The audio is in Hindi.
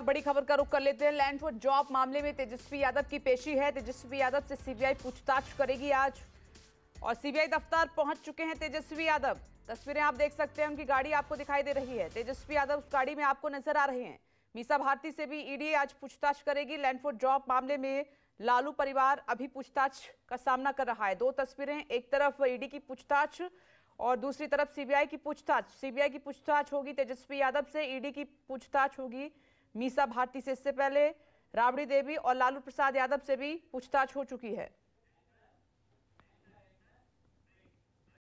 और बड़ी खबर का रुख कर लेते हैं लैंड फॉर जॉब मामले में तेजस्वी यादव की पेशी है तेजस्वी यादव से सीबीआई पूछताछ करेगी आज और सीबीआई दफ्तर पहुंच चुके हैं तेजस्वी यादव तस्वीरें आप देख सकते हैं उनकी गाड़ी आपको दिखाई दे रही है तेजस्वी यादव उस गाड़ी में आपको नजर आ रहे हैं मीसा भारती से भी ईडी आज पूछताछ करेगी लैंडफोर्ड जॉब मामले में लालू परिवार अभी पूछताछ का सामना कर रहा है दो तस्वीरें एक तरफ ईडी की पूछताछ और दूसरी तरफ सीबीआई की पूछताछ सीबीआई की पूछताछ होगी तेजस्वी यादव से ईडी की पूछताछ होगी मीसा भारती से इससे पहले राबड़ी देवी और लालू प्रसाद यादव से भी पूछताछ हो चुकी है